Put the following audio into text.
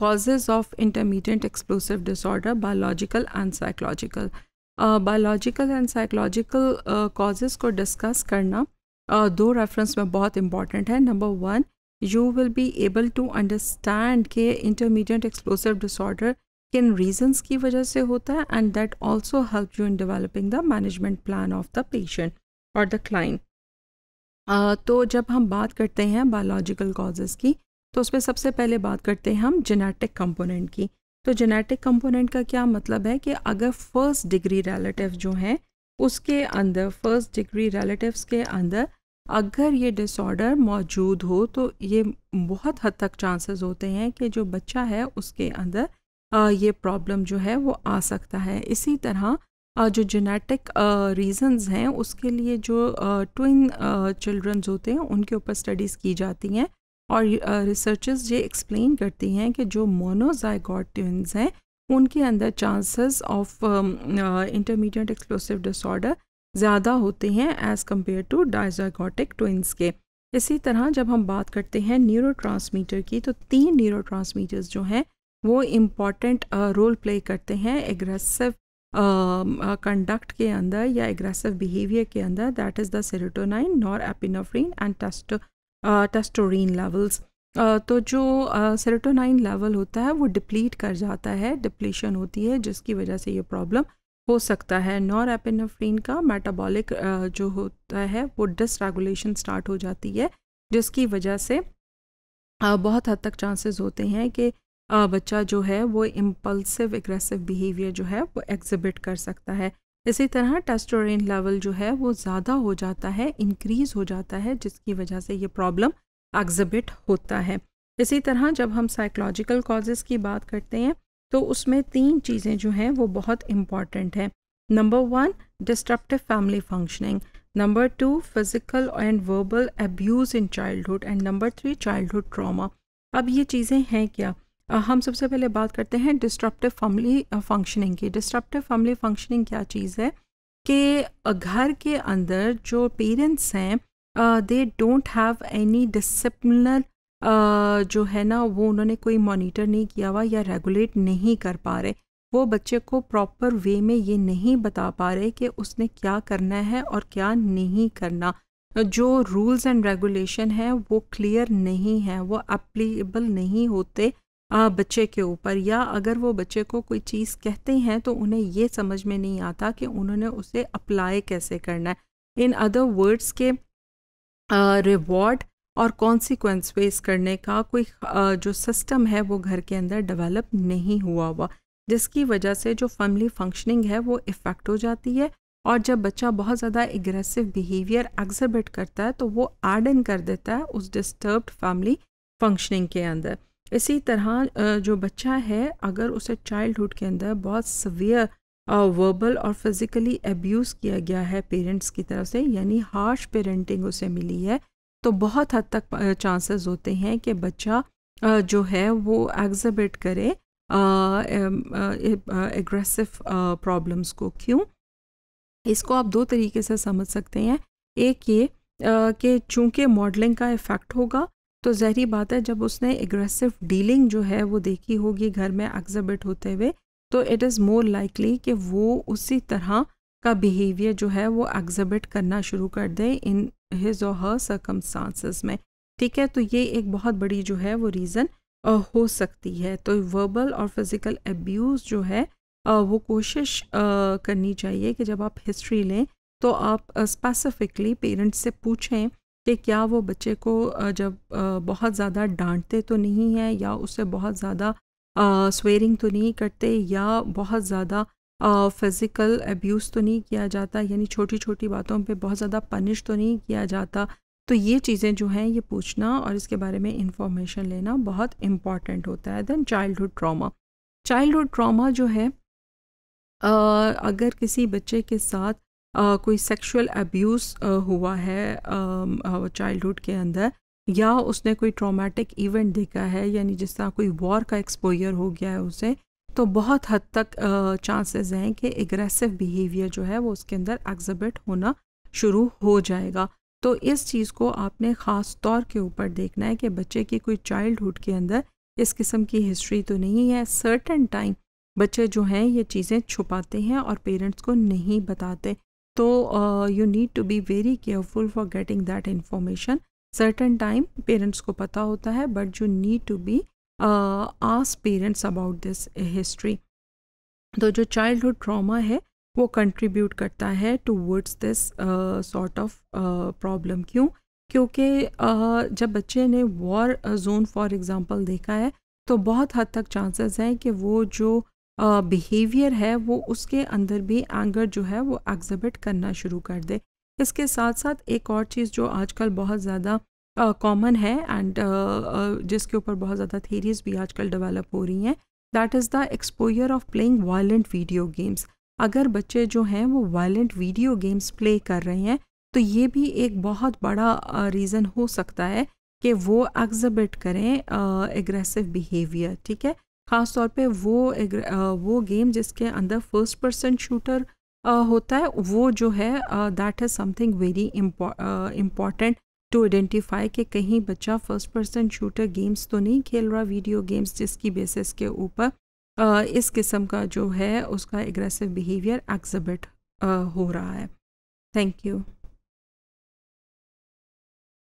causes of intermittent explosive disorder biological and psychological biological and psychological causes को discuss करना uh, दो reference में बहुत इंपॉर्टेंट है number one you will be able to understand के intermediate explosive disorder किन reasons की वजह से होता है and that also help you in developing the management plan of the patient और द क्लाइंट तो जब हम बात करते हैं बायोलॉजिकल कॉजेज़ की तो उसमें सबसे पहले बात करते हैं हम जेनेटिक कंपोनेंट की तो जेनेटिक कंपोनेंट का क्या मतलब है कि अगर फर्स्ट डिग्री रिलेटिव जो हैं उसके अंदर फर्स्ट डिग्री रिलेटिव्स के अंदर अगर ये डिसऑर्डर मौजूद हो तो ये बहुत हद तक चांसेस होते हैं कि जो बच्चा है उसके अंदर ये प्रॉब्लम जो है वो आ सकता है इसी तरह जो जेनेटिक रीजंस हैं उसके लिए जो ट्विन चिल्ड्रंस होते हैं उनके ऊपर स्टडीज़ की जाती हैं और रिसर्चर्स uh, ये एक्सप्लेन करती हैं कि जो मोनोजाइगॉट ट्विन्स हैं उनके अंदर chances of intermediate explosive disorder ज़्यादा होते हैं as compared to dizygotic twins के इसी तरह जब हम बात करते हैं न्यूरो की तो तीन न्यूरो जो हैं वो इम्पॉर्टेंट रोल प्ले करते हैं एग्रेसिव कंडक्ट um, uh, के अंदर या एग्रेसिव बिहेवियर के अंदर that is the serotonin nor epinephrine and testo testosterone levels तो जो सेरोटोनाइन लेवल होता है वो डिप्लीट कर जाता है डिप्लीशन होती है जिसकी वजह से ये प्रॉब्लम हो सकता है नॉर एपिनफ्रीन का मेटाबॉलिक जो होता है वो डिसरेगुलेशन स्टार्ट हो जाती है जिसकी वजह से बहुत हद तक चांसेस होते हैं कि बच्चा जो है वो इम्पल्सिव एग्रेसिव बिहेवियर जो है वो एग्जिबिट कर सकता है इसी तरह टेस्टोरेन लेवल जो है वो ज़्यादा हो जाता है इंक्रीज़ हो जाता है जिसकी वजह से ये प्रॉब्लम एग्जिबिट होता है इसी तरह जब हम साइकोलॉजिकल कॉजेज़ की बात करते हैं तो उसमें तीन चीज़ें जो हैं वो बहुत इम्पॉर्टेंट हैं number one disruptive family functioning number two physical and verbal abuse in childhood and number three childhood trauma अब ये चीज़ें हैं क्या हम सबसे पहले बात करते हैं डिस्ट्रप्टिव फैमिली फंक्शनिंग की डिस्ट्रप्टिव फैमिली फंक्शनिंग क्या चीज़ है कि घर के अंदर जो पेरेंट्स हैं they don't have any disciplinary जो है ना वो उन्होंने कोई मॉनिटर नहीं किया हुआ या रेगुलेट नहीं कर पा रहे वो बच्चे को प्रॉपर वे में ये नहीं बता पा रहे कि उसने क्या करना है और क्या नहीं करना जो रूल्स एंड रेगुलेशन है वो क्लियर नहीं है वो अप्लीबल नहीं होते बच्चे के ऊपर या अगर वो बच्चे को कोई चीज़ कहते हैं तो उन्हें ये समझ में नहीं आता कि उन्होंने उसे अप्लाई कैसे करना है इन अदर वर्ड्स के रिवॉर्ड और कॉन्सिक्वेंस फेस करने का कोई जो सिस्टम है वो घर के अंदर डेवलप नहीं हुआ हुआ जिसकी वजह से जो फैमिली फंक्शनिंग है वो इफ़ेक्ट हो जाती है और जब बच्चा बहुत ज़्यादा एग्रेसिव बिहेवियर एग्जिबिट करता है तो वो एड इन कर देता है उस डिस्टर्ब फैमिली फंक्शनिंग के अंदर इसी तरह जो बच्चा है अगर उसे चाइल्डहुड के अंदर बहुत सवियर वर्बल और फिज़िकली एब्यूज़ किया गया है पेरेंट्स की तरफ से यानी हार्श पेरेंटिंग उसे मिली है तो बहुत हद तक चांसेस होते हैं कि बच्चा जो है वो एग्जिबिट करे एग्रेसिव प्रॉब्लम्स को क्यों इसको आप दो तरीके से समझ सकते हैं एक ये कि चूंकि मॉडलिंग का इफ़ेक्ट होगा तो जहरी बात है जब उसने एग्रेसिव डीलिंग जो है वो देखी होगी घर में एग्जिबिट होते हुए तो इट इज़ मोर लाइकली कि वो उसी तरह का बिहेवियर जो है वो एग्जिबिट करना शुरू कर दें इन हिज और हर सर्कमस्टांसिस में ठीक है तो ये एक बहुत बड़ी जो है वो रीज़न हो सकती है तो वर्बल और फिज़िकल एब्यूज़ जो है वो कोशिश करनी चाहिए कि जब आप हिस्ट्री लें तो आप स्पेसिफिकली पेरेंट्स से पूछें कि क्या वो बच्चे को जब बहुत ज़्यादा डांटते तो नहीं है या उससे बहुत ज़्यादा स्वेरिंग तो नहीं करते या बहुत ज़्यादा फिज़िकल एब्यूज़ तो नहीं किया जाता यानी छोटी छोटी बातों पे बहुत ज़्यादा पनिश तो नहीं किया जाता तो ये चीज़ें जो हैं ये पूछना और इसके बारे में इंफॉर्मेशन लेना बहुत इम्पॉर्टेंट होता है then childhood child childhood trauma जो है आ, अगर किसी बच्चे के साथ कोई सेक्सुअल अब्यूज़ हुआ है चाइल्डहुड के अंदर या उसने कोई ट्रॉमेटिक इवेंट देखा है यानी जिस तरह कोई वॉर का एक्सपोजर हो गया है उसे तो बहुत हद तक चांसेस हैं कि एग्रेसिव बिहेवियर जो है वो उसके अंदर एग्जिबिट होना शुरू हो जाएगा तो इस चीज़ को आपने ख़ास तौर के ऊपर देखना है कि बच्चे की कोई चाइल्डहुड के अंदर इस किस्म की हिस्ट्री तो नहीं है सर्टन टाइम बच्चे जो हैं ये चीज़ें छुपाते हैं और पेरेंट्स को नहीं बताते तो you need to be very careful for getting that information certain time parents को पता होता है but you need to be ask parents about this history तो जो चाइल्डहुड ट्रॉमा है वो कंट्रीब्यूट करता है towards this sort of problem क्यों क्योंकि uh, जब बच्चे ने वॉर जोन फॉर एग्ज़ाम्पल देखा है तो बहुत हद तक चांसेस हैं कि वो जो बिहेवियर है वो उसके अंदर भी एंगर जो है वो एग्जिबिट करना शुरू कर दे इसके साथ साथ एक और चीज़ जो आजकल बहुत ज़्यादा कॉमन है एंड जिसके ऊपर बहुत ज़्यादा थीरीज भी आजकल डेवलप हो रही हैं that is the exposure of playing violent video games अगर बच्चे जो हैं वो वायलेंट वीडियो गेम्स प्ले कर रहे हैं तो ये भी एक बहुत बड़ा रीज़न हो सकता है कि वो एग्जिबिट करें एग्रेसिव बिहेवियर ठीक है ख़ास तौर पे वो वो गेम जिसके अंदर फर्स्ट पर्सन शूटर होता है वो जो है that is something very important to identify कि कहीं बच्चा फर्स्ट पर्सन शूटर गेम्स तो नहीं खेल रहा वीडियो गेम्स जिसकी बेसिस के ऊपर इस किस्म का जो है उसका एग्रेसिव बिहेवियर एग्जिबिट हो रहा है थैंक यू